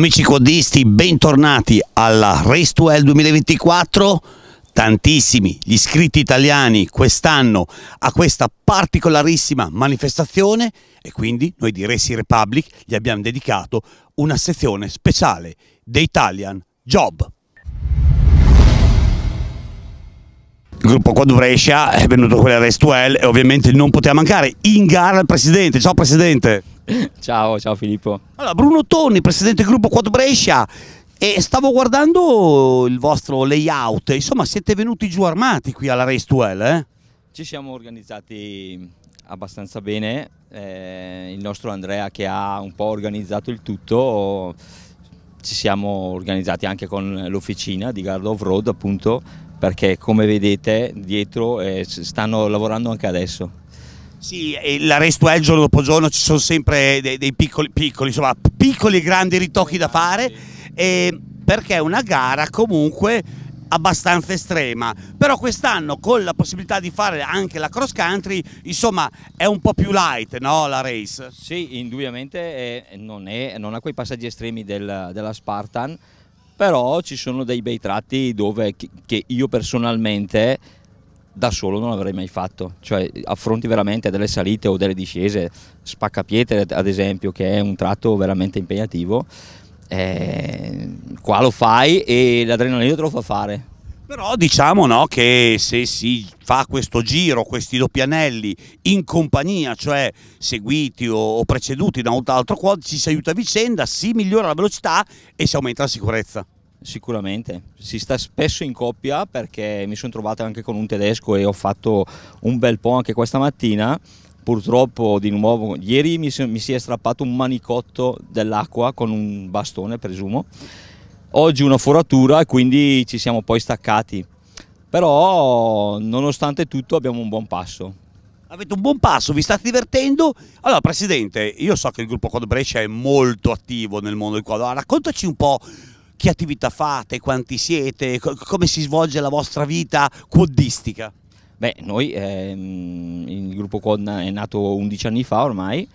Amici codisti, bentornati alla Race to Hell 2024. Tantissimi gli iscritti italiani quest'anno a questa particolarissima manifestazione e quindi noi di Race Republic gli abbiamo dedicato una sezione speciale The Italian Job. il gruppo Quadro Brescia è venuto quella Restuel e ovviamente non poteva mancare in gara il presidente. Ciao presidente. ciao, ciao Filippo. Allora, Bruno Tonni, presidente del gruppo Quad Brescia. E stavo guardando il vostro layout, insomma siete venuti giù armati qui alla Race 2, eh? Ci siamo organizzati abbastanza bene, eh, il nostro Andrea che ha un po' organizzato il tutto, ci siamo organizzati anche con l'officina di Guard of Road appunto, perché come vedete dietro eh, stanno lavorando anche adesso. Sì, l'arresto è il giorno dopo giorno, ci sono sempre dei, dei piccoli, piccoli, insomma, piccoli e grandi ritocchi da fare, eh, perché è una gara comunque abbastanza estrema, però quest'anno con la possibilità di fare anche la cross country, insomma è un po' più light no, la race? Sì, indubbiamente eh, non, è, non, ha quei passaggi estremi del, della Spartan, però ci sono dei bei tratti dove, che io personalmente da solo non l'avrei mai fatto, cioè affronti veramente delle salite o delle discese, spaccapietre ad esempio che è un tratto veramente impegnativo, eh, qua lo fai e l'adrenalina te lo fa fare. Però diciamo no, che se si fa questo giro, questi doppi anelli in compagnia, cioè seguiti o preceduti da un altro quad, ci si aiuta a vicenda, si migliora la velocità e si aumenta la sicurezza. Sicuramente, si sta spesso in coppia perché mi sono trovato anche con un tedesco e ho fatto un bel po' anche questa mattina. Purtroppo di nuovo, ieri mi, mi si è strappato un manicotto dell'acqua con un bastone, presumo. Oggi una foratura e quindi ci siamo poi staccati. Però nonostante tutto abbiamo un buon passo. Avete un buon passo, vi state divertendo? Allora, Presidente, io so che il gruppo Cod Brescia è molto attivo nel mondo del quadro. Raccontaci un po' che attività fate, quanti siete, co come si svolge la vostra vita quoddistica? Beh, noi, ehm, il gruppo Quod è nato 11 anni fa ormai,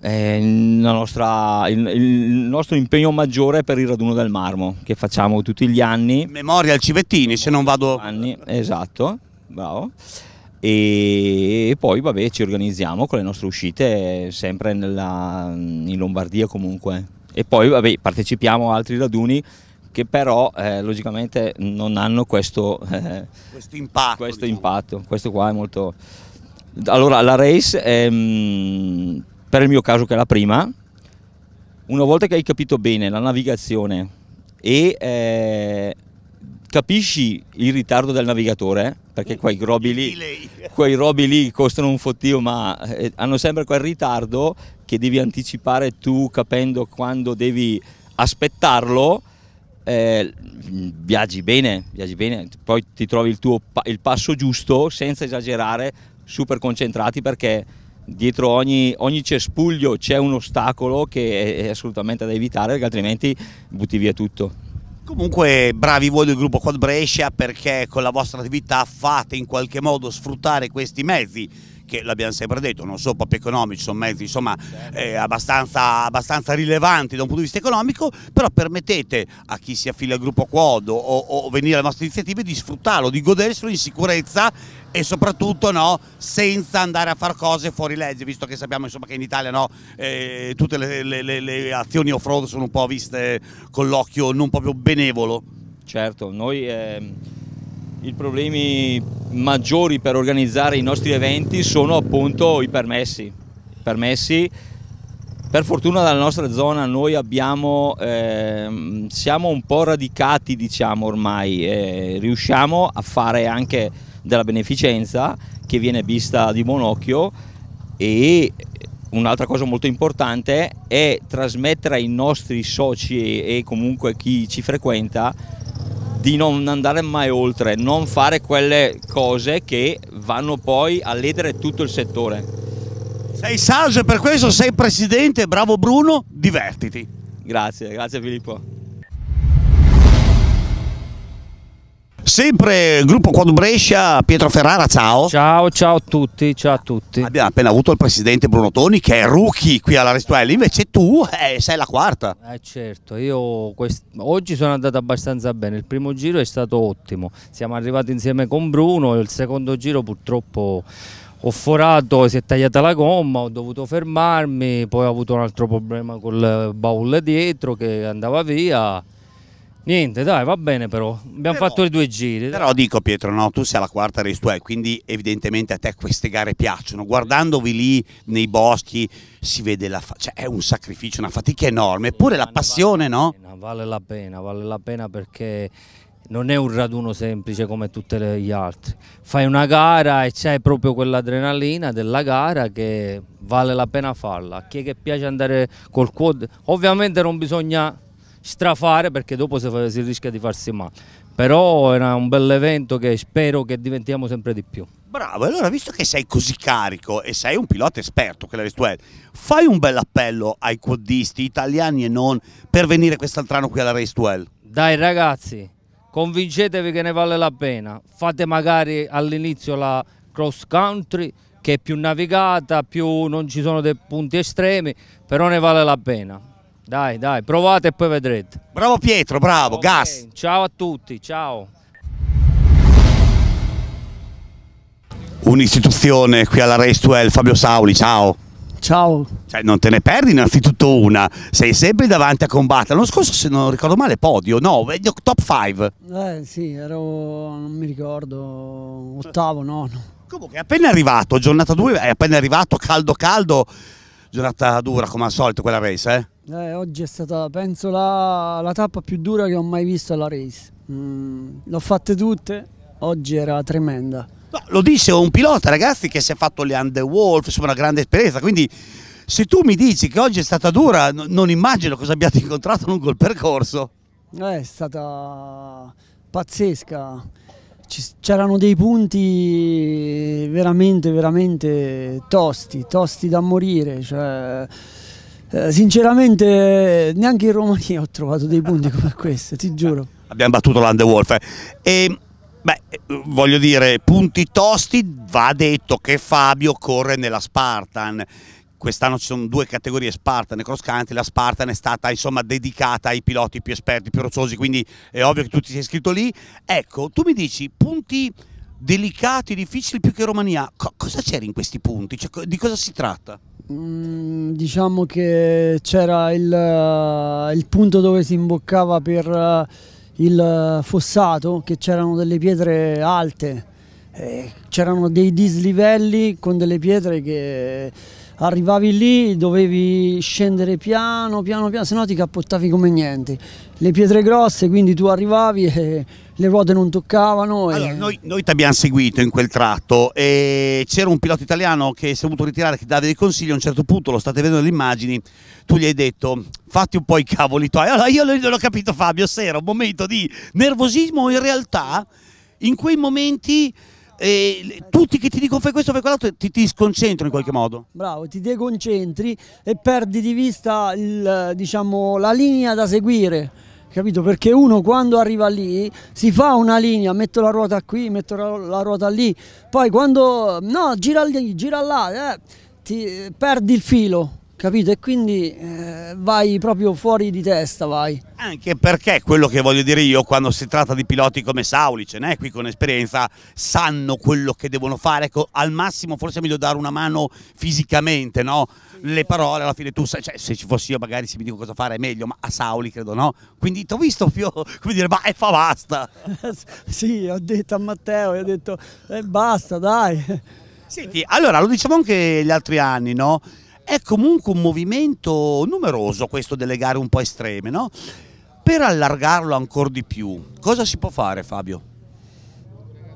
eh, nostra, il, il, nostro impegno maggiore è per il raduno del marmo che facciamo tutti gli anni. Memoria al Civettini, se non vado... Anni, esatto, bravo. E, e poi vabbè ci organizziamo con le nostre uscite sempre nella, in Lombardia comunque e poi vabbè, partecipiamo a altri raduni che però eh, logicamente non hanno questo, eh, questo, impatto, questo diciamo. impatto, questo qua è molto... Allora la race è, ehm, per il mio caso che è la prima, una volta che hai capito bene la navigazione e eh, capisci il ritardo del navigatore, perché quei robi lì, quei robi lì costano un fottio ma eh, hanno sempre quel ritardo che devi anticipare tu capendo quando devi aspettarlo, eh, viaggi, bene, viaggi bene, poi ti trovi il, tuo, il passo giusto senza esagerare, super concentrati perché dietro ogni, ogni, cespuglio c'è un ostacolo che è, assolutamente da evitare altrimenti butti via tutto. Comunque bravi voi del gruppo Quad Brescia perché con la vostra attività fate in qualche modo sfruttare questi mezzi che l'abbiamo sempre detto, non sono proprio economici, sono mezzi insomma certo. eh, abbastanza, abbastanza, rilevanti da un punto di vista economico, però permettete a chi si affila al gruppo Quodo o, o venire alle nostre iniziative di sfruttarlo, di goderselo in sicurezza e soprattutto no, senza andare a fare cose fuori legge, visto che sappiamo insomma, che in Italia no, eh, tutte le, le, le, le azioni off-road sono un po' viste con l'occhio non proprio benevolo. Certo, noi... Eh i problemi maggiori per organizzare i nostri eventi sono appunto i permessi. permessi per fortuna dalla nostra zona noi abbiamo, eh, siamo un po' radicati diciamo ormai, eh, riusciamo a fare anche della beneficenza che viene vista di buon occhio e un'altra cosa molto importante è trasmettere ai nostri soci e comunque a chi ci frequenta di non andare mai oltre, non fare quelle cose che vanno poi a ledere tutto il settore. Sei saggio e per questo sei presidente, bravo Bruno, divertiti. Grazie, grazie Filippo. sempre gruppo Quad Brescia, Pietro Ferrara, ciao. Ciao, ciao a tutti, ciao a tutti. Abbiamo appena avuto il presidente Bruno Toni che è rookie qui alla Restuelli, invece tu eh, sei la quarta. Eh certo, io quest... oggi sono andato abbastanza bene, il primo giro è stato ottimo, siamo arrivati insieme con Bruno, il secondo giro purtroppo ho forato, si è tagliata la gomma, ho dovuto fermarmi, poi ho avuto un altro problema col baule dietro che andava via Niente, dai, va bene però. Abbiamo però, fatto i due giri. Però dico Pietro, no, tu sei alla quarta race 2, quindi evidentemente a te queste gare piacciono. Guardandovi lì nei boschi si vede la cioè è un sacrificio, una fatica enorme, eppure la passione, vale la pena, no? Vale la pena, vale la pena perché non è un raduno semplice come tutti gli altri. Fai una gara e c'è proprio quell'adrenalina della gara che vale la pena farla. A chi è che piace andare col quad, ovviamente non bisogna strafare perché dopo si, fa, si rischia di farsi male. Però era un bell'evento che spero che diventiamo sempre di più. Bravo, allora visto che sei così carico e sei un pilota esperto, che tu è, fai un bel appello ai quadisti italiani e non per venire quest'altrano qui alla Race 12. Dai ragazzi, convincetevi che ne vale la pena, fate magari all'inizio la cross country che è più navigata, più non ci sono dei punti estremi, però ne vale la pena. Dai, dai, provate e poi vedrete. Bravo Pietro, bravo, okay. gas. Ciao a tutti, ciao. Un'istituzione qui alla Race 12, Fabio Sauli, ciao. Ciao. Cioè, non te ne perdi innanzitutto una, sei sempre davanti a combattere. L'anno scorso, se non ricordo male, podio, no, top 5. Eh sì, ero, non mi ricordo, ottavo, nono. Comunque è appena arrivato, giornata 2, è appena arrivato, caldo caldo, giornata dura come al solito quella race, eh? Eh, oggi è stata, penso, la, la, tappa più dura che ho mai visto alla race. Mm, l'ho fatte tutte, oggi era tremenda. No, lo dice un pilota, ragazzi, che si è fatto le Underwolf, insomma, una grande esperienza, quindi... Se tu mi dici che oggi è stata dura, non immagino cosa abbiate incontrato lungo il percorso. Eh, è stata pazzesca. C'erano dei punti veramente, veramente tosti, tosti da morire. Cioè, eh, sinceramente neanche in Romania ho trovato dei punti come questi, ti eh, giuro. Abbiamo battuto l'Andewolf. Eh. E Beh, voglio dire, punti tosti, va detto che Fabio corre nella Spartan. Quest'anno ci sono due categorie Spartan e cross country, la Spartan è stata insomma dedicata ai piloti più esperti, più rocciosi, quindi è ovvio che tu ti sei iscritto lì. Ecco, tu mi dici punti delicati, difficili più che Romania. Co- cosa c'era in questi punti? Cioè, di cosa si tratta? Mm, diciamo che c'era il, uh, il, punto dove si imboccava per uh, il uh, fossato, che c'erano delle pietre alte, eh, c'erano dei dislivelli con delle pietre che arrivavi lì, dovevi scendere piano, piano, piano, se no ti cappottavi come niente. Le pietre grosse, quindi tu arrivavi e le ruote non toccavano. E... Allora, noi, noi ti abbiamo seguito in quel tratto e c'era un pilota italiano che si è voluto ritirare, che dava dei consigli, a un certo punto, lo state vedendo le immagini, tu gli hai detto fatti un po' i cavoli tuoi. Allora io non ho capito Fabio, se era un momento di nervosismo in realtà in quei momenti e tutti che ti dicono fai questo, fai quell'altro, ti, ti sconcentrano in qualche modo. Bravo, ti deconcentri e perdi di vista il, diciamo, la linea da seguire. Capito? Perché uno quando arriva lì si fa una linea, metto la ruota qui, metto la, la ruota lì, poi quando no, gira lì, gira là, eh, ti, perdi il filo, Capito? E quindi eh, vai proprio fuori di testa, vai. Anche perché quello che voglio dire io, quando si tratta di piloti come Sauli, ce n'è qui con esperienza, sanno quello che devono fare, ecco, al massimo forse è meglio dare una mano fisicamente, no? Le parole alla fine tu sai, cioè, se ci fossi io magari se mi dico cosa fare è meglio, ma a Sauli credo no? Quindi ti ho visto più, come dire, ma e fa basta. sì, ho detto a Matteo, ho detto eh, basta dai. Senti, allora lo diciamo anche gli altri anni, no? è comunque un movimento numeroso questo delle gare un po' estreme, no? Per allargarlo ancora di più, cosa si può fare Fabio?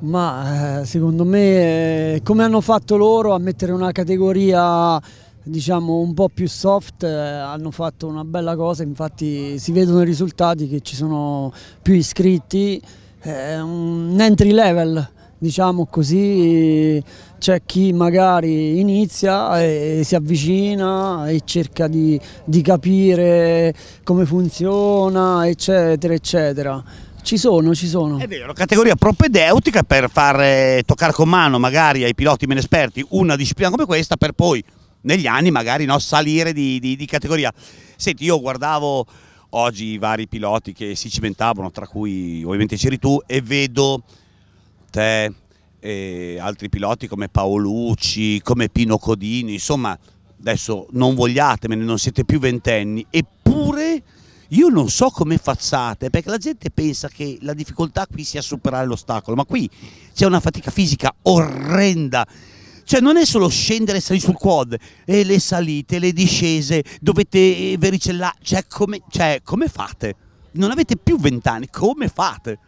Ma eh, secondo me, eh, come hanno fatto loro a mettere una categoria diciamo un po' più soft, eh, hanno fatto una bella cosa, infatti si vedono i risultati che ci sono più iscritti, è un entry level diciamo così, c'è chi magari inizia e si avvicina e cerca di, di capire come funziona, eccetera, eccetera. Ci sono, ci sono. È vero, categoria propedeutica per far eh, toccare con mano magari ai piloti meno esperti una disciplina come questa per poi negli anni magari no, salire di, di, di categoria. Senti, io guardavo oggi i vari piloti che si cimentavano, tra cui ovviamente c'eri tu, e vedo te e altri piloti come Paolucci, come Pino Codini, insomma adesso non vogliatemene, non siete più ventenni, eppure io non so come facciate, perché la gente pensa che la difficoltà qui sia superare l'ostacolo, ma qui c'è una fatica fisica orrenda. Cioè non è solo scendere e salire sul quad, e le salite, le discese, dovete eh, vericellare, cioè come, cioè come fate? Non avete più vent'anni, come fate?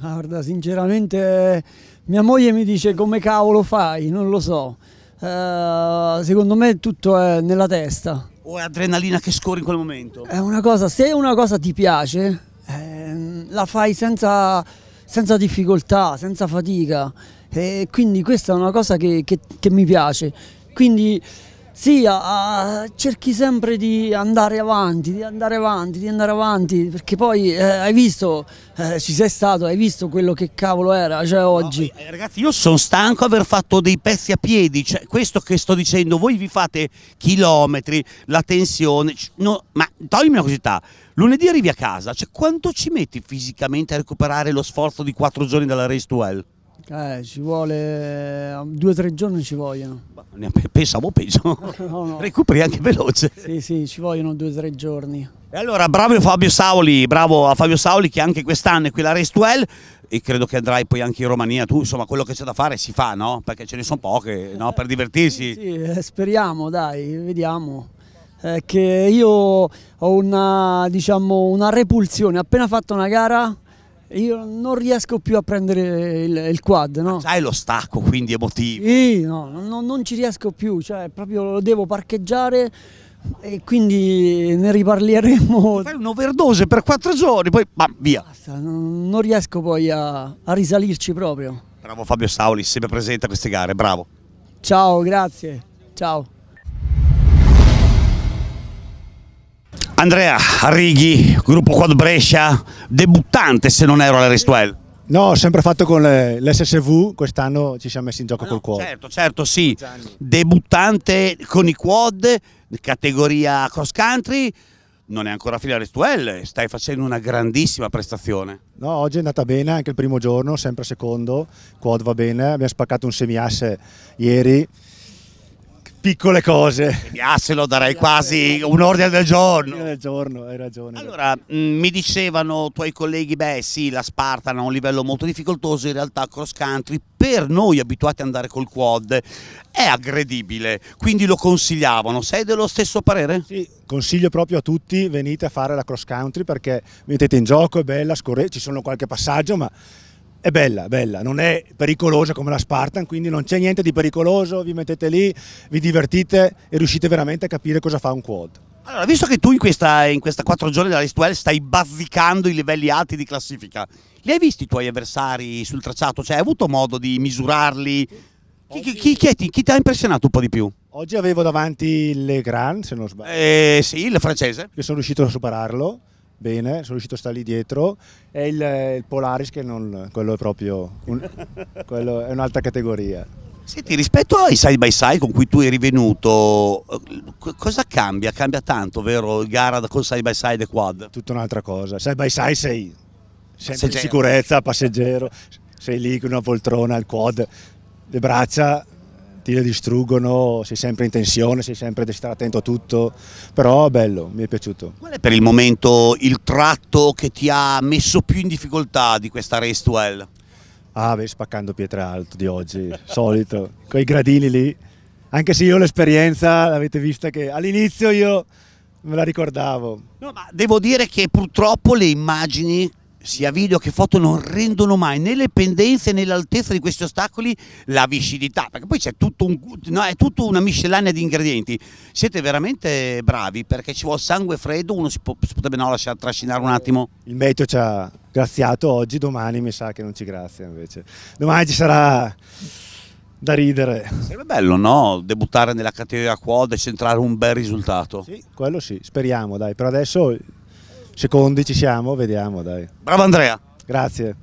Ah, guarda, sinceramente mia moglie mi dice come cavolo fai, non lo so. Uh, secondo me tutto è nella testa. O è adrenalina che scorre in quel momento? È una cosa, se una cosa ti piace, eh, la fai senza, senza, difficoltà, senza fatica. E quindi questa è una cosa che, che, che mi piace. Quindi sì, uh, ah, cerchi sempre di andare avanti, di andare avanti, di andare avanti, perché poi eh, hai visto, eh, ci sei stato, hai visto quello che cavolo era, cioè oggi. No, eh, eh, ragazzi, io sono stanco aver fatto dei pezzi a piedi, cioè, questo che sto dicendo, voi vi fate chilometri, la tensione, no, ma toglimi una curiosità, lunedì arrivi a casa, cioè, quanto ci metti fisicamente a recuperare lo sforzo di quattro giorni dalla Race to Hell? Eh, ci vuole eh, due o tre giorni ci vogliono. Pensavo peggio, no, no. recuperi anche veloce. Sì, sì, ci vogliono due o tre giorni. E allora bravo Fabio Saoli, bravo a Fabio Saoli che anche quest'anno è qui la Race 2 e credo che andrai poi anche in Romania, tu insomma quello che c'è da fare si fa, no? Perché ce ne sono poche, no? Per eh, divertirsi. sì, sì, eh, speriamo, dai, vediamo. È che io ho una, diciamo, una repulsione, appena fatto una gara io non riesco più a prendere il, il quad. No? Ah, lo stacco quindi emotivo. Sì, no, no, non ci riesco più, cioè proprio lo devo parcheggiare e quindi ne riparleremo. Fai un'overdose per quattro giorni, poi bam, via. Basta, non, non riesco poi a, a risalirci proprio. Bravo Fabio Sauli, sempre presente a queste gare, bravo. Ciao, grazie, ciao. Andrea Arrighi, gruppo Quad Brescia, debuttante se non ero alla all'Arestuel. No, ho sempre fatto con l'SSV, quest'anno ci siamo messi in gioco ah, no, col quad. Certo, certo, sì. Debuttante con i quad, categoria cross country, non è ancora fila Restuel, stai facendo una grandissima prestazione. No, oggi è andata bene, anche il primo giorno, sempre secondo, quad va bene, abbiamo spaccato un semiasse ieri, piccole cose. se lo darei quasi un ordine del giorno. Del giorno, hai ragione. Allora, mh, mm, mi dicevano i tuoi colleghi, beh sì, la Spartan ha un livello molto difficoltoso, in realtà cross country per noi abituati ad andare col quad è aggredibile, quindi lo consigliavano. Sei dello stesso parere? Sì, consiglio proprio a tutti, venite a fare la cross country perché mettete in gioco, è bella, scorre, ci sono qualche passaggio, ma è bella, bella, non è pericolosa come la Spartan, quindi non c'è niente di pericoloso, vi mettete lì, vi divertite e riuscite veramente a capire cosa fa un quad. Allora, visto che tu in questa, in questa quattro giorni della List stai bazzicando i livelli alti di classifica, li hai visti i tuoi avversari sul tracciato? Cioè, hai avuto modo di misurarli? Chi, chi, chi, chi, ti, chi ti ha impressionato un po' di più? Oggi avevo davanti Legrand, se non sbaglio. Eh, sì, il francese. Che sono riuscito a superarlo bene, sono riuscito a stare lì dietro e il, il Polaris che non, quello è proprio un, quello è un'altra categoria. Senti, rispetto ai side by side con cui tu eri venuto, cosa cambia? Cambia tanto, vero? Gara con side by side e quad? Tutta un'altra cosa. Side by side sei sempre in sicurezza, passeggero, sei lì con una poltrona, il quad, le braccia partite distruggono, sei sempre in tensione, sei sempre devi stare attento a tutto, però bello, mi è piaciuto. Qual è per il momento il tratto che ti ha messo più in difficoltà di questa race to hell? Ah beh, spaccando pietra alto di oggi, solito, quei gradini lì, anche se io l'esperienza l'avete vista che all'inizio io me la ricordavo. No, ma devo dire che purtroppo le immagini sia video che foto non rendono mai né le pendenze né l'altezza di questi ostacoli la viscidità, perché poi c'è tutto un, no, è tutta una miscellanea di ingredienti. Siete veramente bravi perché ci vuole sangue freddo, uno si, può, si potrebbe no, lasciare trascinare un attimo. Il meteo ci ha graziato oggi, domani mi sa che non ci grazia invece. Domani ci sarà da ridere. Sarebbe bello, no? Debuttare nella categoria quad e centrare un bel risultato. Sì, quello sì, speriamo, dai. però adesso secondi ci siamo, vediamo dai. Bravo Andrea. Grazie.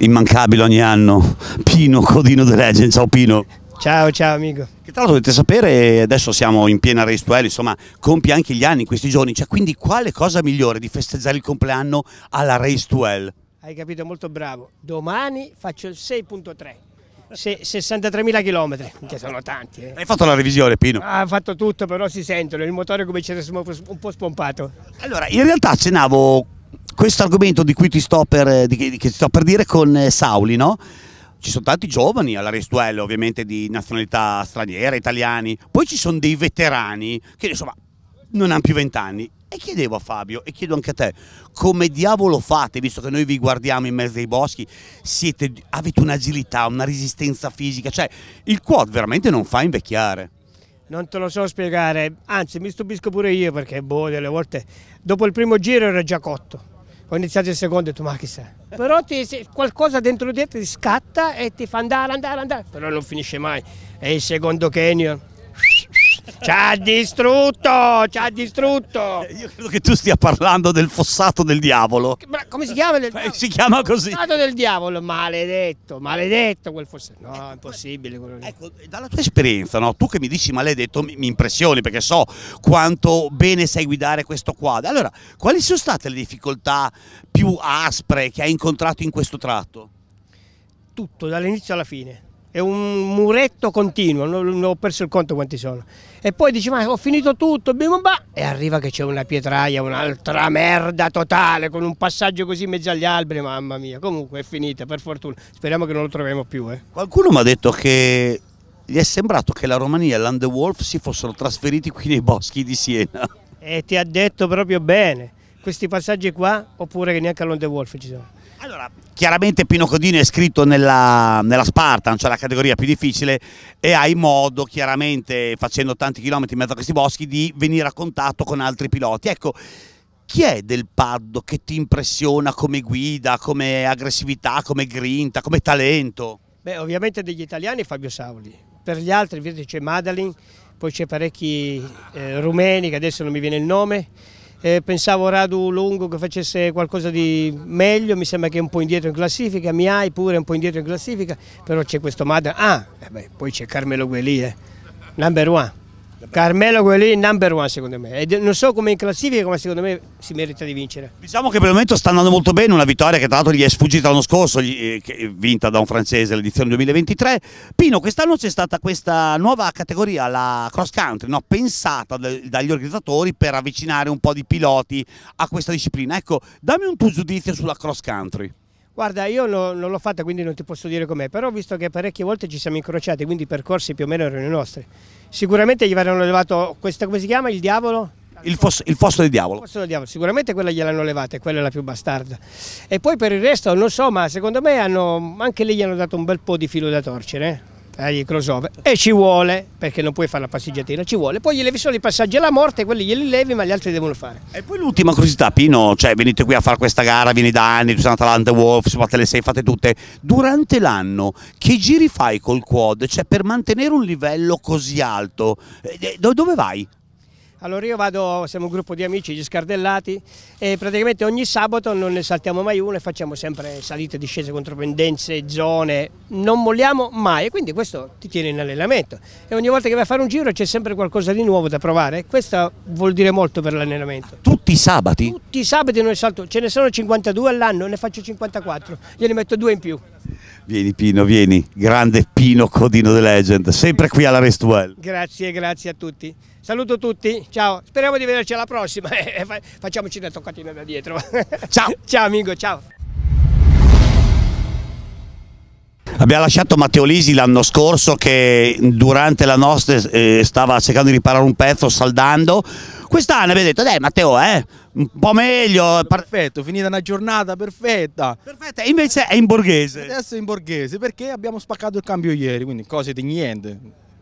Immancabile ogni anno, Pino Codino The Legend, ciao Pino. Ciao, ciao amico. Che tra l'altro dovete sapere, adesso siamo in piena race to duel, insomma, compie anche gli anni in questi giorni, cioè, quindi quale cosa migliore di festeggiare il compleanno alla race to duel? Hai capito, molto bravo. Domani faccio il 6.3 se, 63.000 km, che sono tanti. Eh. Hai fatto la revisione Pino? Ha fatto tutto, però si sentono, il motore comincia come essere un po' spompato. Allora, in realtà accennavo questo argomento di cui ti sto per, eh, di, di, ti sto per dire con eh, Sauli, no? ci sono tanti giovani alla all'Aristuello, ovviamente di nazionalità straniera, italiani, poi ci sono dei veterani che insomma non hanno più vent'anni e chiedevo a Fabio e chiedo anche a te, come diavolo fate, visto che noi vi guardiamo in mezzo ai boschi, siete, avete un'agilità, una resistenza fisica, cioè il quad veramente non fa invecchiare. Non te lo so spiegare, anzi mi stupisco pure io perché boh, delle volte dopo il primo giro ero già cotto. Ho iniziato il secondo e tu ma chi chissà. Però ti, qualcosa dentro di te ti scatta e ti fa andare, andare, andare. Però non finisce mai. è il secondo canyon ci ha distrutto, ci ha distrutto. Io credo che tu stia parlando del fossato del diavolo. Ma come si chiama? Del... Eh, si chiama così. Fossato del diavolo, maledetto, maledetto quel fossato. No, è impossibile quello lì. Ecco, dalla tua esperienza, no? tu che mi dici maledetto, mi, mi impressioni perché so quanto bene sai guidare questo quadro. Allora, quali sono state le difficoltà più aspre che hai incontrato in questo tratto? Tutto, dall'inizio alla fine è un muretto continuo, non, ho perso il conto quanti sono. E poi dice ma ho finito tutto, bim, bah, e arriva che c'è una pietraia, un'altra merda totale, con un passaggio così in mezzo agli alberi, mamma mia, comunque è finita per fortuna, speriamo che non lo troviamo più. Eh. Qualcuno mi ha detto che gli è sembrato che la Romania e l'Andewolf si fossero trasferiti qui nei boschi di Siena. E ti ha detto proprio bene, questi passaggi qua, oppure che neanche all'Andewolf ci sono. Allora, chiaramente Pino Codino è scritto nella, nella, Spartan, cioè la categoria più difficile, e hai modo, chiaramente facendo tanti chilometri in mezzo a questi boschi, di venire a contatto con altri piloti. Ecco, chi è del Paddo che ti impressiona come guida, come aggressività, come grinta, come talento? Beh, ovviamente degli italiani Fabio Savoli. per gli altri invece c'è Madalin, poi c'è parecchi eh, rumeni che adesso non mi viene il nome, eh, pensavo Radu Lungo che facesse qualcosa di meglio, mi sembra che è un po' indietro in classifica, Miai pure un po' indietro in classifica, però c'è questo Madre, ah, eh beh, poi c'è Carmelo Guelie, eh, number one. Carmelo Guelì number one secondo me, e non so come in classifica ma secondo me si merita di vincere. Diciamo che per il momento sta andando molto bene, una vittoria che tra l'altro gli è sfuggita l'anno scorso, gli, eh, eh vinta da un francese l'edizione 2023. Pino, quest'anno c'è stata questa nuova categoria, la cross country, no? pensata dagli organizzatori per avvicinare un po' di piloti a questa disciplina. Ecco, dammi un tuo giudizio sulla cross country. Guarda, io no, non l'ho fatta quindi non ti posso dire com'è, però visto che parecchie volte ci siamo incrociati, quindi i percorsi più o meno erano i nostri, sicuramente gli avranno levato, questa come si chiama, il diavolo? Il fosso, il fosso, del diavolo. Il fosso del diavolo, sicuramente quella gliel'hanno levata e quella è la più bastarda. E poi per il resto non so, ma secondo me hanno, anche lì gli hanno dato un bel po' di filo da torcere. eh? ai eh, crossover e ci vuole perché non puoi fare la passeggiatina ci vuole poi gli levi solo i passaggi alla morte quelli glieli levi ma gli altri devono fare e poi l'ultima curiosità Pino cioè venite qui a fare questa gara vieni da anni tu sei Atalanta Wolves fate le sei fate tutte durante l'anno che giri fai col quad cioè per mantenere un livello così alto eh, eh, dove vai? Allora io vado, siamo un gruppo di amici, gli scardellati, e praticamente ogni sabato non ne saltiamo mai uno e facciamo sempre salite, discese, contropendenze, zone, non molliamo mai e quindi questo ti tiene in allenamento. E ogni volta che vai a fare un giro c'è sempre qualcosa di nuovo da provare, questo vuol dire molto per l'allenamento. Tutti i sabati? Tutti i sabati ne salto, ce ne sono 52 all'anno, ne faccio 54, gliene metto due in più. Vieni Pino, vieni, grande Pino Codino The Legend, sempre qui alla Restwell. Grazie, grazie a tutti. Saluto tutti, ciao, speriamo di vederci alla prossima, eh, facciamoci una toccatina da dietro. Ciao. ciao amico, ciao. Abbiamo lasciato Matteo Lisi l'anno scorso che durante la nostra eh, stava cercando di riparare un pezzo saldando. Quest'anno abbiamo detto, dai Matteo, eh, un po' meglio. Eh, Perfetto, finita una giornata perfetta. Perfetta, invece è in borghese. Adesso è in borghese perché abbiamo spaccato il cambio ieri, quindi cose di niente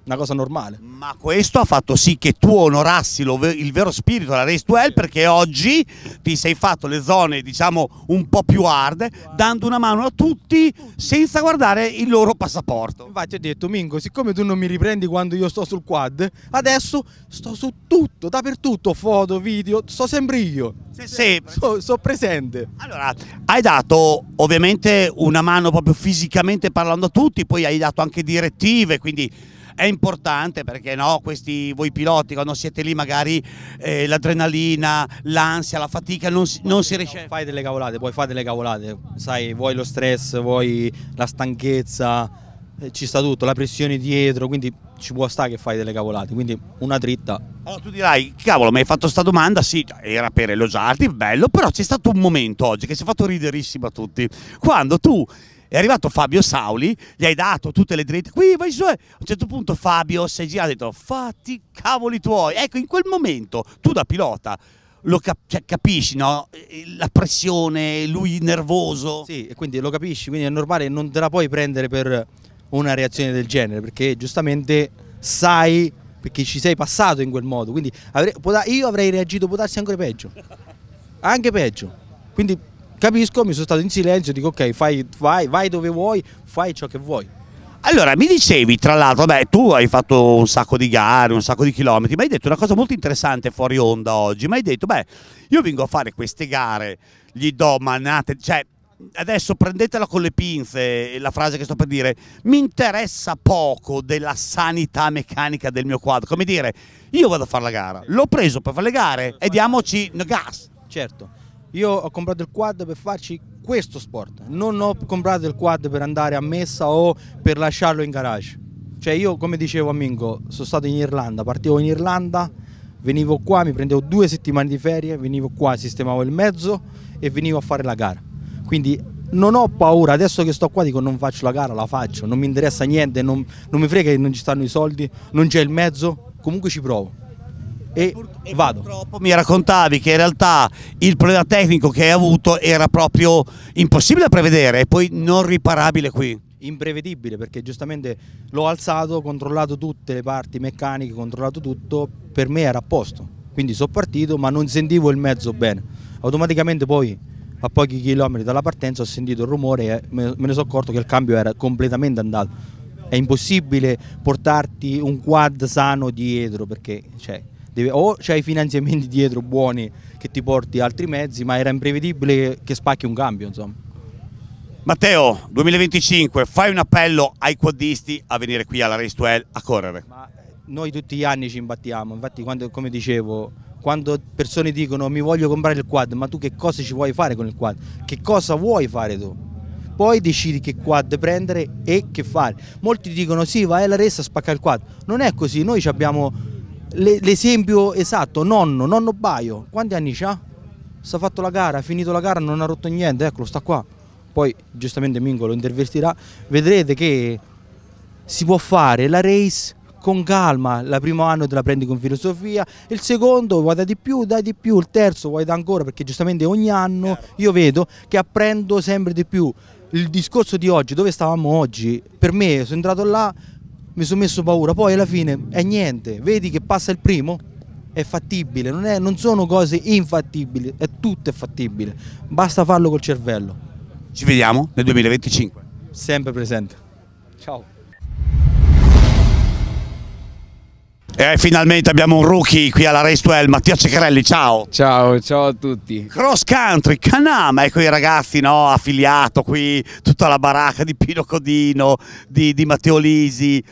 una cosa normale. Ma questo ha fatto sì che tu onorassi il vero spirito della Race to Hell perché oggi ti sei fatto le zone diciamo un po' più hard dando una mano a tutti senza guardare il loro passaporto. Infatti ho detto Mingo siccome tu non mi riprendi quando io sto sul quad adesso sto su tutto, dappertutto, foto, video, sto sempre io. Se, sono so presente. Allora hai dato ovviamente una mano proprio fisicamente parlando a tutti poi hai dato anche direttive quindi è importante perché no, questi voi piloti quando siete lì magari eh, l'adrenalina, l'ansia, la fatica non si, non si riesce. Fai delle cavolate, puoi fare delle cavolate, sai, vuoi lo stress, vuoi la stanchezza, eh, ci sta tutto, la pressione dietro, quindi ci può stare che fai delle cavolate, quindi una dritta. Allora tu dirai, cavolo, mi hai fatto sta domanda, sì, cioè, era per elogiarti, bello, però c'è stato un momento oggi che si è fatto riderissimo a tutti, quando tu è arrivato Fabio Sauli, gli hai dato tutte le dritte, qui vai su. Eh. A un certo punto Fabio si è girato e ha detto fatti cavoli tuoi. Ecco, in quel momento tu da pilota lo cap- cioè, capisci, no? Eh, eh, la pressione, lui nervoso. Sì, e quindi lo capisci, quindi è normale, non te la puoi prendere per una reazione del genere, perché giustamente sai perché ci sei passato in quel modo, quindi avrei, io avrei reagito, può darsi ancora peggio, anche peggio. Quindi Capisco, mi sono stato in silenzio, dico ok, fai, vai, vai dove vuoi, fai ciò che vuoi. Allora, mi dicevi, tra l'altro, vabbè, tu hai fatto un sacco di gare, un sacco di chilometri, ma hai detto una cosa molto interessante fuori onda oggi, ma hai detto, beh, io vengo a fare queste gare, gli do manate, cioè, adesso prendetela con le pinze la frase che sto per dire mi interessa poco della sanità meccanica del mio quadro come dire io vado a fare la gara l'ho preso per fare le gare e diamoci gas certo io ho comprato il quad per farci questo sport, non ho comprato il quad per andare a messa o per lasciarlo in garage. Cioè io, come dicevo a Mingo, sono stato in Irlanda, partivo in Irlanda, venivo qua, mi prendevo due settimane di ferie, venivo qua, sistemavo il mezzo e venivo a fare la gara. Quindi non ho paura, adesso che sto qua dico non faccio la gara, la faccio, non mi interessa niente, non, non mi frega che non ci stanno i soldi, non c'è il mezzo, comunque ci provo e, e vado. Purtroppo mi raccontavi che in realtà il problema tecnico che hai avuto era proprio impossibile da prevedere e poi non riparabile qui imprevedibile perché giustamente l'ho alzato, controllato tutte le parti meccaniche, controllato tutto, per me era a posto. Quindi sono partito ma non sentivo il mezzo bene. Automaticamente poi a pochi chilometri dalla partenza ho sentito il rumore e me ne sono accorto che il cambio era completamente andato. È impossibile portarti un quad sano dietro perché cioè, deve, o c'hai finanziamenti dietro buoni che ti porti altri mezzi, ma era imprevedibile che spacchi un cambio, insomma. Matteo, 2025, fai un appello ai quadisti a venire qui alla Race to Hell a correre. Ma eh, noi tutti gli anni ci imbattiamo, infatti quando, come dicevo, quando persone dicono mi voglio comprare il quad, ma tu che cosa ci vuoi fare con il quad? Che cosa vuoi fare tu? Poi decidi che quad prendere e che fare. Molti dicono sì, vai alla Race a spaccare il quad. Non è così, noi abbiamo l'esempio esatto, nonno, nonno Baio, quanti anni c'ha? Sta fatto la gara, ha finito la gara, non ha rotto niente, eccolo, sta qua. Poi giustamente Mingo lo intervertirà, vedrete che si può fare la race con calma, il primo anno te la prendi con filosofia, il secondo vuoi da di più, dai di più, il terzo vuoi da ancora perché giustamente ogni anno io vedo che apprendo sempre di più. Il discorso di oggi, dove stavamo oggi, per me sono entrato là, mi sono messo paura, poi alla fine è niente, vedi che passa il primo, è fattibile, non, è, non sono cose infattibili, è tutto è fattibile, basta farlo col cervello. Ci vediamo nel 2025. Sempre presente. Ciao. E eh, finalmente abbiamo un rookie qui alla Race Well, Mattia Ceccarelli, ciao! Ciao, ciao a tutti! Cross Country, Canama, ecco i ragazzi, no? Affiliato qui, tutta la baracca di Pino Codino, di, di Matteo Lisi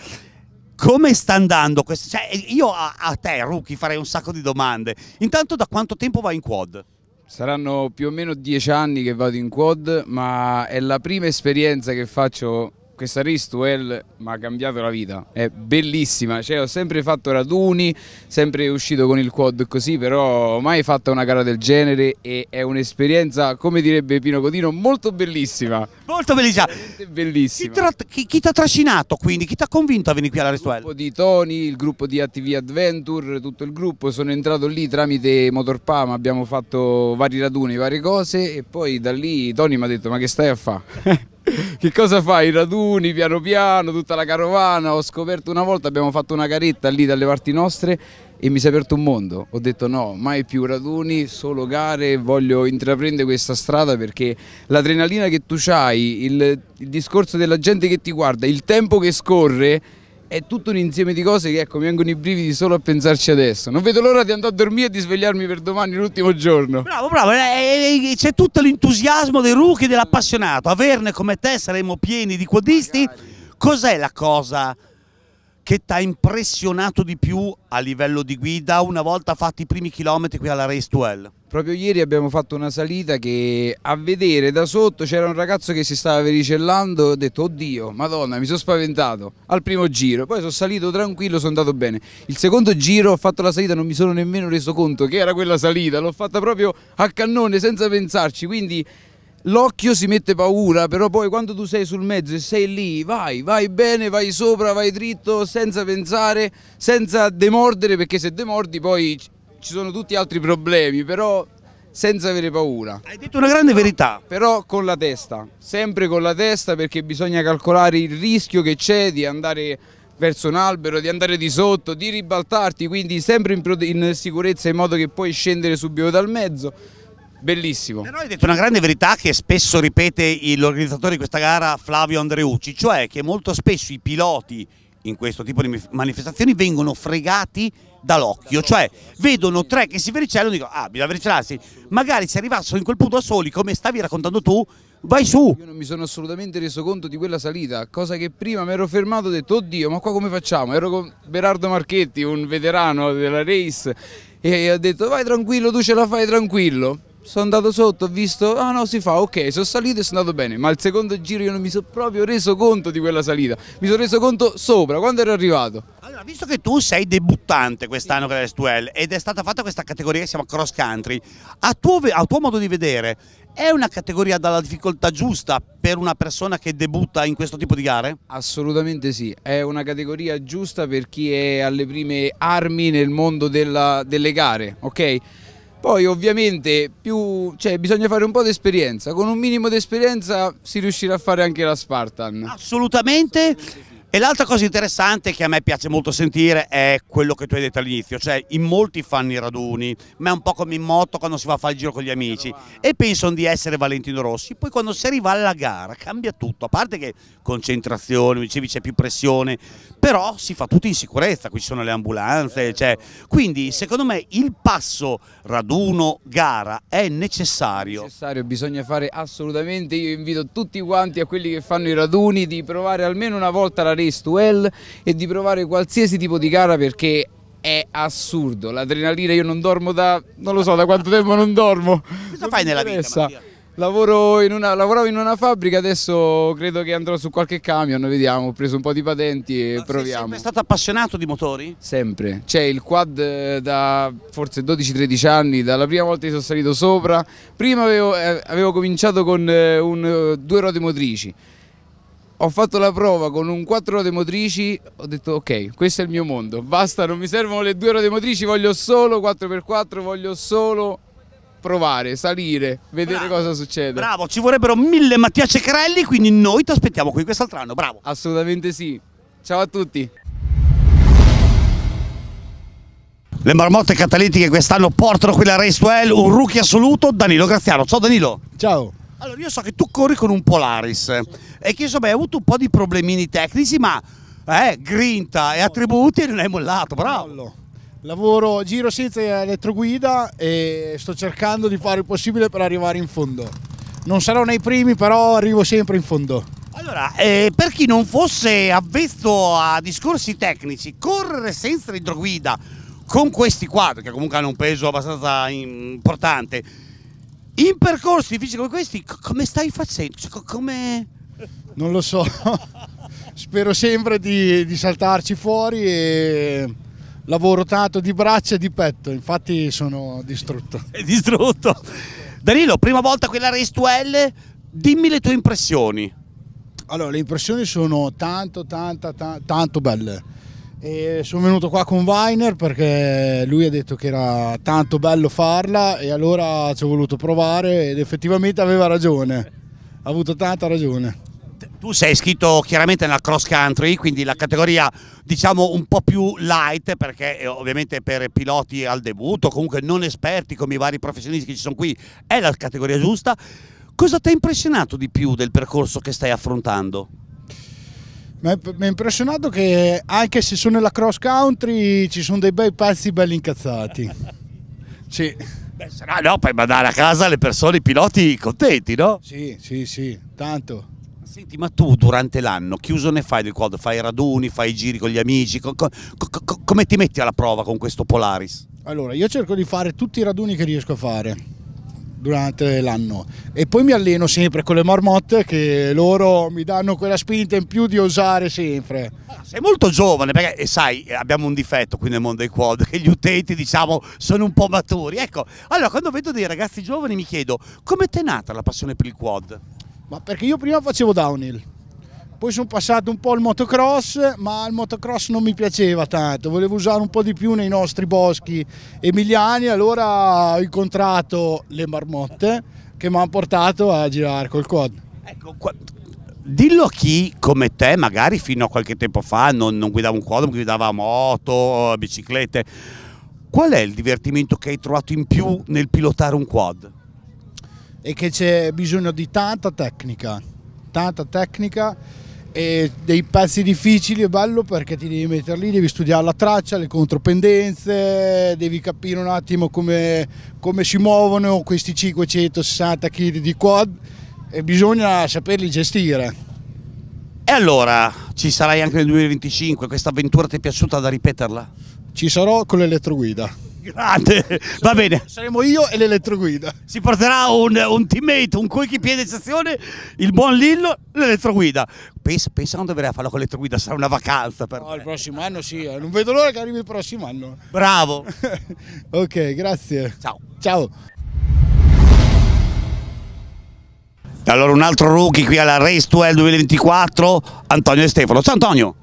come sta andando questo? Cioè, io a, a, te, Rookie, farei un sacco di domande. Intanto, da quanto tempo vai in quad? Saranno più o meno dieci anni che vado in quad, ma è la prima esperienza che faccio questa Ristuel mi ha cambiato la vita, è bellissima, cioè, ho sempre fatto raduni, sempre uscito con il quad così, però mai fatta una gara del genere e è un'esperienza, come direbbe Pino Codino, molto bellissima. Molto bellissima. bellissima. Chi ti ha trascinato quindi, chi ti ha convinto a venire qui alla Ristuel? Il gruppo di Tony, il gruppo di ATV Adventure, tutto il gruppo, sono entrato lì tramite Motorpam, abbiamo fatto vari raduni, varie cose e poi da lì Tony mi ha detto ma che stai a fare? che cosa fai? raduni, piano piano, tutta la carovana. Ho scoperto una volta, abbiamo fatto una garetta lì dalle parti nostre e mi si è aperto un mondo. Ho detto no, mai più raduni, solo gare, voglio intraprendere questa strada perché l'adrenalina che tu hai, il, il discorso della gente che ti guarda, il tempo che scorre è tutto un insieme di cose che ecco, mi vengono i brividi solo a pensarci adesso. Non vedo l'ora di andare a dormire e di svegliarmi per domani, l'ultimo giorno. Bravo, bravo, eh, eh, eh, c'è tutto l'entusiasmo dei rookie, dell'appassionato. Averne come te saremo pieni di quadisti. Cos'è la cosa che ti ha impressionato di più a livello di guida una volta fatti i primi chilometri qui alla Race 12? Proprio ieri abbiamo fatto una salita che a vedere da sotto c'era un ragazzo che si stava vericellando, ho detto oddio, madonna, mi sono spaventato al primo giro, poi sono salito tranquillo, sono andato bene. Il secondo giro ho fatto la salita, non mi sono nemmeno reso conto che era quella salita, l'ho fatta proprio a cannone senza pensarci, quindi l'occhio si mette paura, però poi quando tu sei sul mezzo e sei lì, vai, vai bene, vai sopra, vai dritto, senza pensare, senza demordere, perché se demordi poi ci sono tutti altri problemi, però senza avere paura. Hai detto una grande verità. Però con la testa, sempre con la testa perché bisogna calcolare il rischio che c'è di andare verso un albero, di andare di sotto, di ribaltarti, quindi sempre in, in sicurezza in modo che puoi scendere subito dal mezzo. Bellissimo. Però hai detto una grande verità che spesso ripete l'organizzatore di questa gara Flavio Andreucci, cioè che molto spesso i piloti in questo tipo di manifestazioni vengono fregati dall'occhio, cioè vedono tre che si vericellano e dicono ah bisogna vericellarsi, magari se arrivassero in quel punto da soli come stavi raccontando tu vai su. Io non mi sono assolutamente reso conto di quella salita, cosa che prima mi ero fermato e ho detto oddio ma qua come facciamo? Ero con Berardo Marchetti, un veterano della race e ho detto vai tranquillo tu ce la fai tranquillo. Sono andato sotto, ho visto, ah no si fa, ok, sono salito e sono andato bene, ma al secondo giro io non mi sono proprio reso conto di quella salita, mi sono reso conto sopra, quando ero arrivato. Allora, visto che tu sei debuttante quest'anno con l'S2L ed è stata fatta questa categoria che si chiama cross country, a tuo, a tuo modo di vedere è una categoria dalla difficoltà giusta per una persona che debutta in questo tipo di gare? Assolutamente sì, è una categoria giusta per chi è alle prime armi nel mondo della, delle gare, ok? Poi ovviamente più, cioè, bisogna fare un po' di esperienza, con un minimo di esperienza si riuscirà a fare anche la Spartan. Assolutamente. Assolutamente sì. E l'altra cosa interessante che a me piace molto sentire è quello che tu hai detto all'inizio, cioè in molti fanno i raduni, ma è un po' come in moto quando si va a fare il giro con gli amici e pensano di essere Valentino Rossi, poi quando si arriva alla gara cambia tutto, a parte che concentrazione, dicevi c'è più pressione, però si fa tutto in sicurezza, qui ci sono le ambulanze, cioè, quindi secondo me il passo raduno gara è necessario. È necessario, bisogna fare assolutamente, io invito tutti quanti a quelli che fanno i raduni di provare almeno una volta la rete race duel e di provare qualsiasi tipo di gara perché è assurdo. L'adrenalina io non dormo da non lo so da quanto tempo non dormo. Cosa non fai nella interessa. vita? Lavoro in una, lavoravo in una fabbrica, adesso credo che andrò su qualche camion, vediamo, ho preso un po' di patenti e Ma proviamo. Sei stato appassionato di motori? Sempre, c'è il quad eh, da forse 12-13 anni, dalla prima volta che sono salito sopra, prima avevo, eh, avevo cominciato con eh, un, eh, due ruote motrici, ho fatto la prova con un 4 ruote motrici, ho detto ok, questo è il mio mondo, basta, non mi servono le due ruote motrici, voglio solo 4x4, voglio solo provare, salire, vedere bravo, cosa succede. Bravo, ci vorrebbero mille Mattia Ceccarelli, quindi noi ti aspettiamo qui quest'altro anno, bravo. Assolutamente sì. Ciao a tutti. Le marmotte catalitiche quest'anno portano qui la Race to Well, un rookie assoluto, Danilo Graziano. Ciao Danilo. Ciao. Allora, io so che tu corri con un Polaris e che insomma hai avuto un po' di problemini tecnici, ma eh, grinta e attributi e non hai mollato, bravo. Lavoro, giro senza elettroguida e sto cercando di fare il possibile per arrivare in fondo. Non sarò nei primi, però arrivo sempre in fondo. Allora, eh, per chi non fosse avvezzo a discorsi tecnici, correre senza elettroguida con questi quadri, che comunque hanno un peso abbastanza importante, in percorsi difficili come questi, come stai facendo? Cioè, come... Non lo so, spero sempre di, di, saltarci fuori e lavoro tanto di braccia e di petto, infatti sono distrutto. È distrutto. Danilo, prima volta quella Race to dimmi le tue impressioni. Allora, le impressioni sono tanto, tanto, tanto, tanto belle e sono venuto qua con Weiner perché lui ha detto che era tanto bello farla e allora ci ho voluto provare ed effettivamente aveva ragione, ha avuto tanta ragione. Tu sei iscritto chiaramente nella cross country, quindi la categoria diciamo un po' più light perché eh, ovviamente per piloti al debutto, comunque non esperti come i vari professionisti che ci sono qui, è la categoria giusta. Cosa ti ha impressionato di più del percorso che stai affrontando? Mi ha impressionato che anche se sono nella cross country ci sono dei bei pezzi belli incazzati. sì. Beh, sarà, no, poi mandare a casa le persone, i piloti contenti, no? Sì, sì, sì, tanto. Senti, ma tu durante l'anno chiuso ne fai del quad? Fai raduni, fai giri con gli amici? Co co co come ti metti alla prova con questo Polaris? Allora, io cerco di fare tutti i raduni che riesco a fare durante l'anno e poi mi alleno sempre con le marmotte che loro mi danno quella spinta in più di osare sempre. Ah, sei molto giovane perché eh, sai eh, abbiamo un difetto qui nel mondo dei quad che gli utenti diciamo sono un po' maturi. Ecco, allora quando vedo dei ragazzi giovani mi chiedo come è nata la passione per il quad? Ma perché io prima facevo downhill poi sono passato un po' al motocross, ma il motocross non mi piaceva tanto, volevo usare un po' di più nei nostri boschi emiliani, allora ho incontrato le marmotte che mi hanno portato a girare col quad. Ecco, qua, dillo a chi come te, magari fino a qualche tempo fa non, non guidava un quad, ma guidava moto, biciclette, qual è il divertimento che hai trovato in più nel pilotare un quad? E che c'è bisogno di tanta tecnica, tanta tecnica e dei pezzi difficili è bello perché ti devi mettere lì, devi studiare la traccia, le contropendenze, devi capire un attimo come, come si muovono questi 560 kg di quad e bisogna saperli gestire. E allora ci sarai anche nel 2025, questa avventura ti è piaciuta da ripeterla? Ci sarò con l'elettroguida. Grande, va bene. Saremo io e l'elettroguida. Si porterà un, un teammate, un coichipiede eccezione, il buon Lillo, l'elettroguida. Pensa, pensa non dovrei farlo con l'elettroguida, sarà una vacanza per no, me. il prossimo anno sì, eh, non vedo l'ora che arrivi il prossimo anno. Bravo. ok, grazie. Ciao. Ciao. Allora un altro rookie qui alla Race 2 2024, Antonio e Stefano. Ciao Antonio.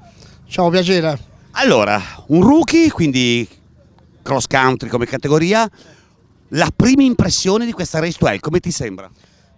Ciao, piacere. Allora, un rookie, quindi cross country come categoria. La prima impressione di questa race to hell, come ti sembra?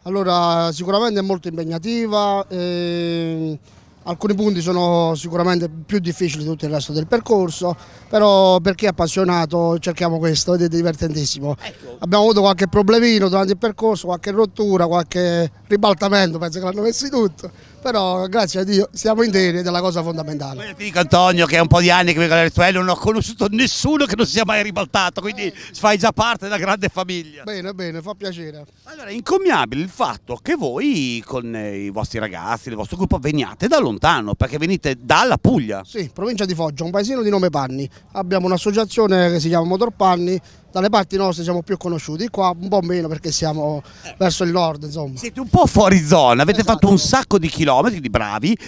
Allora, sicuramente è molto impegnativa, eh, alcuni punti sono sicuramente più difficili di tutto il resto del percorso, però per chi è appassionato cerchiamo questo ed è divertentissimo. Ecco. Abbiamo avuto qualche problemino durante il percorso, qualche rottura, qualche ribaltamento, penso che l'hanno messo tutto però grazie a Dio siamo interi della cosa fondamentale. Poi ti dico Antonio che è un po' di anni che vengo all'Ertuello, non ho conosciuto nessuno che non si sia mai ribaltato, quindi eh. fai già parte della grande famiglia. Bene, bene, fa piacere. Allora, è incommiabile il fatto che voi con eh, i vostri ragazzi, il vostro gruppo veniate da lontano, perché venite dalla Puglia. Sì, provincia di Foggia, un paesino di nome Panni. Abbiamo un'associazione che si chiama Motorpanni dalle parti nostre siamo più conosciuti, qua un po' meno perché siamo eh. verso il nord insomma. Siete un po' fuori zona, avete esatto. fatto un sacco di chilometri di bravi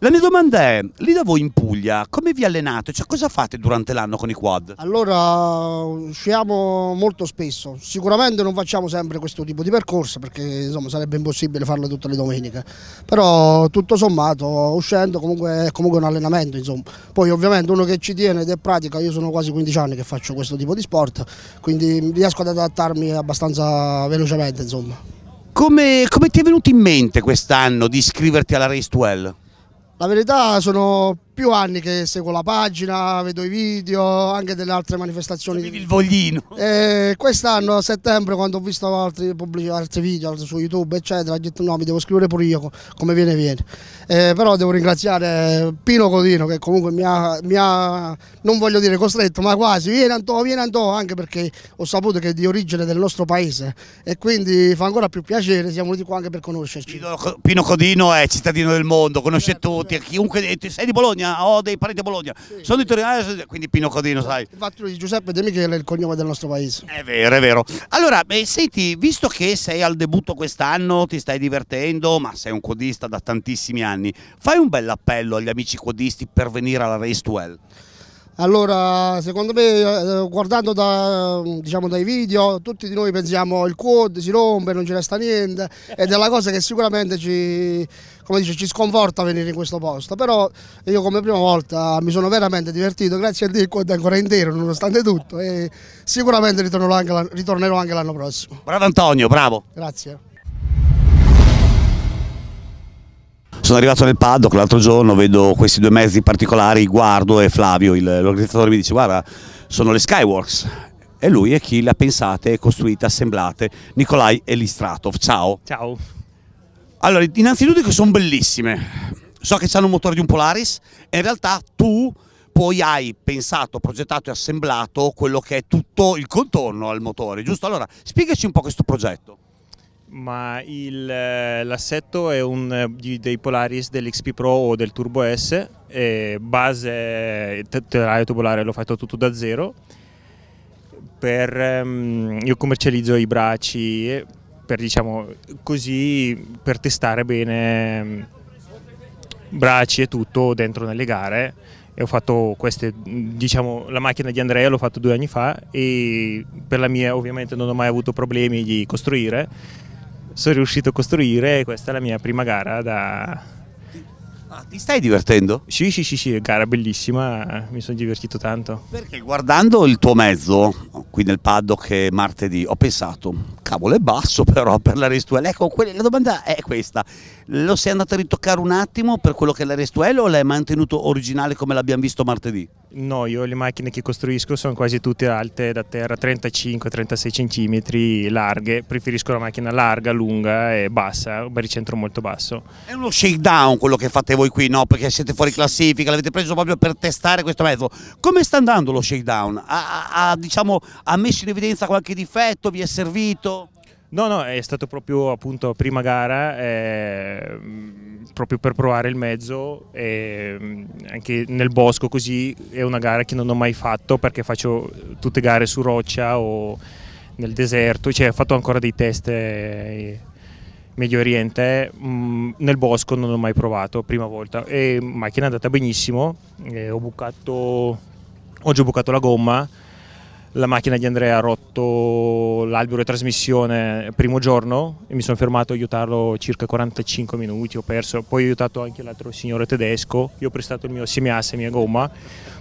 la mia domanda è, lì da voi in Puglia, come vi allenate? Cioè, cosa fate durante l'anno con i quad? Allora, usciamo molto spesso. Sicuramente non facciamo sempre questo tipo di percorso perché insomma, sarebbe impossibile farlo tutte le domeniche. Però tutto sommato, uscendo comunque è comunque un allenamento. Insomma. Poi ovviamente uno che ci tiene ed è pratica, io sono quasi 15 anni che faccio questo tipo di sport, quindi riesco ad adattarmi abbastanza velocemente. Insomma. Come, come ti è venuto in mente quest'anno di iscriverti alla Race 12? La verità sono più anni che seguo la pagina, vedo i video, anche delle altre manifestazioni. Vedi il voglino. quest'anno a settembre quando ho visto altri, altri video su YouTube eccetera, ho detto no mi devo scrivere pure io come viene viene. Eh, però devo ringraziare Pino Codino che comunque mi ha, mi ha, non voglio dire costretto, ma quasi, viene Antò, viene Antò, anche perché ho saputo che è di origine del nostro paese e quindi fa ancora più piacere, siamo venuti qua anche per conoscerci. Pino Codino è cittadino del mondo, conosce certo, tutti, certo. chiunque, sei di Bologna? Bologna, Ode, a Bologna. Sì. Sono di Torino, eh, quindi Pino Codino, sai. Infatti Giuseppe De Michele è il cognome del nostro paese. È vero, è vero. Allora, beh, senti, visto che sei al debutto quest'anno, ti stai divertendo, ma sei un codista da tantissimi anni, fai un bel appello agli amici codisti per venire alla Race to Hell. Allora, secondo me, eh, guardando da, diciamo, dai video, tutti di noi pensiamo il quad si rompe, non ci resta niente ed è la cosa che sicuramente ci, dice, ci sconforta venire in questo posto. Però io come prima volta mi sono veramente divertito, grazie a Dio il quad è ancora intero nonostante tutto e sicuramente ritornerò anche l'anno prossimo. Bravo Antonio, bravo. Grazie. Sono arrivato nel paddock l'altro giorno, vedo questi due mezzi particolari, guardo e Flavio, l'organizzatore mi dice guarda sono le Skyworks e lui è chi le ha pensate, costruite, assemblate, Nikolai Elistratov, ciao! Ciao! Allora, innanzitutto che sono bellissime, so che hanno un motore di un Polaris e in realtà tu poi hai pensato, progettato e assemblato quello che è tutto il contorno al motore, giusto? Allora, spiegaci un po' questo progetto ma eh, l'assetto è un, eh, dei Polaris dell'XP Pro o del Turbo S, base eh, telaio tubolare l'ho fatto tutto da zero, per, ehm, io commercializzo i bracci per, diciamo, così, per testare bene ehm, bracci e tutto dentro nelle gare e ho fatto queste, diciamo, la macchina di Andrea l'ho fatto due anni fa e per la mia ovviamente non ho mai avuto problemi di costruire sono riuscito a costruire, questa è la mia prima gara da, ti stai divertendo? Sì, sì, sì, sì, gara bellissima, mi sono divertito tanto. Perché guardando il tuo mezzo qui nel paddock martedì ho pensato, cavolo è basso però per la Restuel, ecco la domanda è questa, lo sei andato a ritoccare un attimo per quello che è la Restuel o l'hai mantenuto originale come l'abbiamo visto martedì? No, io le macchine che costruisco sono quasi tutte alte da terra, 35-36 cm larghe, preferisco la macchina larga, lunga e bassa, un baricentro molto basso. È uno shakedown quello che fate voi qui no, perché siete fuori classifica, l'avete preso proprio per testare questo mezzo. Come sta andando lo shakedown? Ha, ha, ha, diciamo, ha messo in evidenza qualche difetto? Vi è servito? No, no, è stato proprio appunto prima gara, eh, proprio per provare il mezzo, eh, anche nel bosco così è una gara che non ho mai fatto perché faccio tutte gare su roccia o nel deserto, cioè ho fatto ancora dei test. Eh, Medio Oriente, mh, mm, nel bosco non ho mai provato, prima volta, e macchina è andata benissimo, ho bucato, oggi ho bucato la gomma, la macchina di Andrea ha rotto l'albero di trasmissione primo giorno e mi sono fermato a aiutarlo circa 45 minuti, ho perso, poi ho aiutato anche l'altro signore tedesco, io ho prestato il mio semiasse la mia gomma,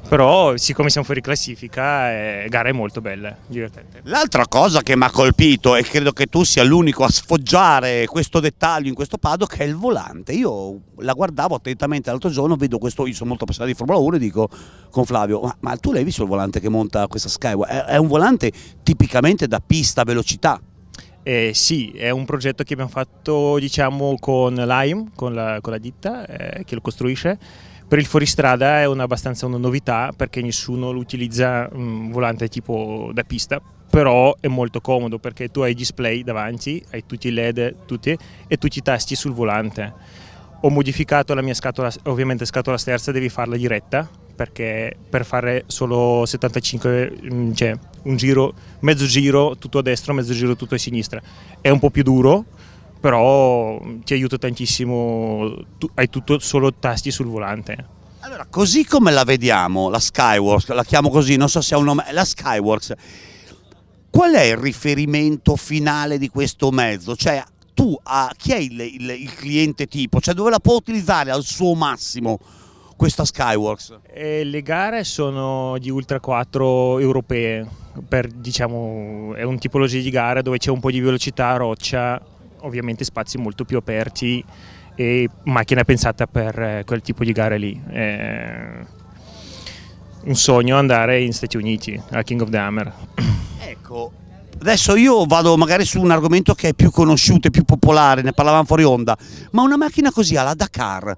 però siccome siamo fuori classifica, eh, gara è molto bella, divertente. L'altra cosa che mi ha colpito e credo che tu sia l'unico a sfoggiare questo dettaglio in questo paddock è il volante. Io la guardavo attentamente l'altro giorno, vedo questo, io sono molto appassionato di Formula 1 e dico con Flavio, ma, ma tu l'hai visto il volante che monta questa Skyway? È, è un volante tipicamente da pista, velocità? Eh, sì, è un progetto che abbiamo fatto diciamo, con Lime, con la, con la ditta eh, che lo costruisce per il fuoristrada è una, abbastanza una novità perché nessuno lo utilizza un mm, volante tipo da pista, però è molto comodo perché tu hai i display davanti, hai tutti i led tutti, e tutti i tasti sul volante. Ho modificato la mia scatola, ovviamente scatola sterza devi farla diretta perché per fare solo 75, mm, cioè un giro, mezzo giro tutto a destra, mezzo giro tutto a sinistra, è un po' più duro però mm, ti aiuta tantissimo, tu, hai tutto solo tasti sul volante. Allora, così come la vediamo, la Skyworks, la chiamo così, non so se ha un nome, la Skyworks, qual è il riferimento finale di questo mezzo? Cioè, tu a chi è il, il, il cliente tipo? Cioè, dove la può utilizzare al suo massimo? questa Skyworks? Eh, le gare sono di Ultra 4 europee, per, diciamo, è un tipologia di gara dove c'è un po' di velocità, roccia, ovviamente spazi molto più aperti e macchina pensata per eh, quel tipo di gare lì. È eh, un sogno andare in Stati Uniti, al King of the Hammer. Ecco, adesso io vado magari su un argomento che è più conosciuto e più popolare, ne parlavamo fuori onda, ma una macchina così alla Dakar,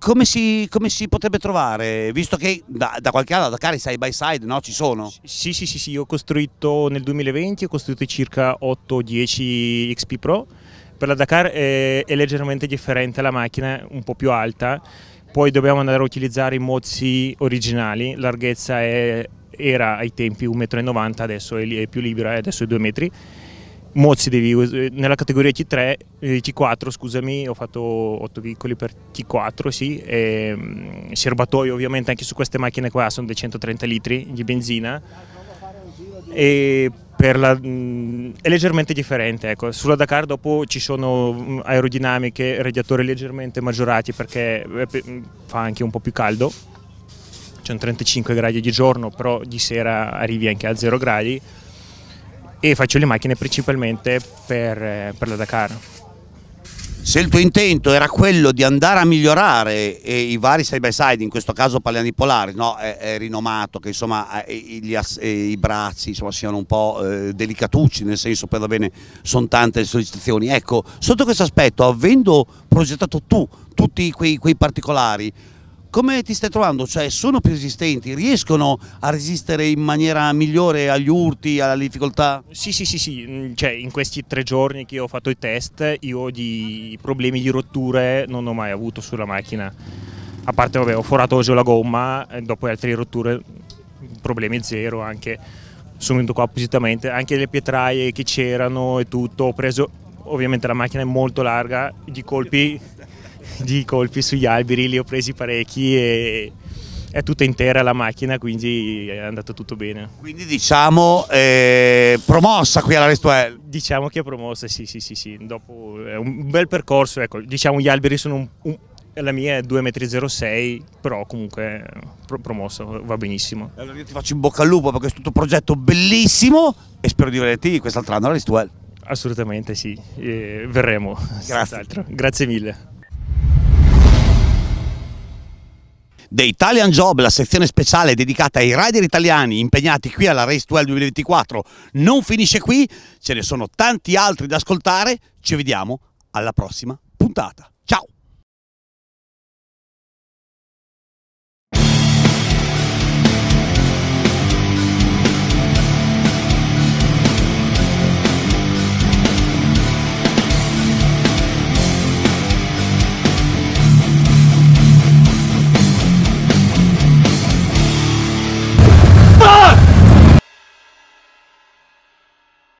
come si, come si, potrebbe trovare? Visto che da, da qualche anno da cari side by side no? ci sono? Sì, sì, sì, sì, ho costruito nel 2020 ho costruito circa 8-10 XP Pro. Per la Dakar è, è, leggermente differente la macchina, un po' più alta. Poi dobbiamo andare a utilizzare i mozzi originali, larghezza è, era ai tempi 1,90 m, adesso è, è più libera, eh, adesso è 2 metri Mozzi devi, nella categoria T3, T4 eh, scusami, ho fatto 8 veicoli per T4 sì, e mm, serbatoio ovviamente anche su queste macchine qua sono dei 130 litri di benzina e la, mh, mm, è leggermente differente. Ecco. Sulla Dakar dopo ci sono mm, aerodinamiche, radiatori leggermente maggiorati perché eh, fa anche un po' più caldo, c'è un 35 gradi di giorno, però di sera arrivi anche a 0 gradi e faccio le macchine principalmente per, eh, per la Dakar. Se il tuo intento era quello di andare a migliorare eh, i vari side by side, in questo caso parliamo di Polaris, no? è, è, rinomato che insomma, eh, gli, i bracci insomma, siano un po' eh, delicatucci, nel senso per bene sono tante le sollecitazioni. Ecco, sotto questo aspetto, avendo progettato tu tutti quei, quei particolari, come ti stai trovando? Cioè sono più resistenti, riescono a resistere in maniera migliore agli urti, alle difficoltà? Sì, sì, sì, sì. Cioè, in questi tre giorni che ho fatto i test io di problemi di rotture non ho mai avuto sulla macchina. A parte, vabbè, ho forato oggi la gomma, eh, dopo le altre rotture problemi zero anche. Sono venuto qua appositamente, anche le pietraie che c'erano e tutto, ho preso ovviamente la macchina è molto larga, di colpi di colpi sugli alberi, li ho presi parecchi e è tutta intera la macchina, quindi è andato tutto bene. Quindi diciamo eh, promossa qui alla Restuel? Diciamo che è promossa, sì, sì, sì, sì. Dopo è un bel percorso, ecco, diciamo gli alberi sono un, un la mia è 2,06 m, però comunque pro promossa, va benissimo. Allora io ti faccio in bocca al lupo per questo progetto bellissimo e spero di vederti quest'altro anno alla Restuel. Assolutamente sì, e verremo. Grazie. Grazie mille. The Italian Job, la sezione speciale dedicata ai rider italiani impegnati qui alla Race 2 2024, non finisce qui, ce ne sono tanti altri da ascoltare, ci vediamo alla prossima puntata.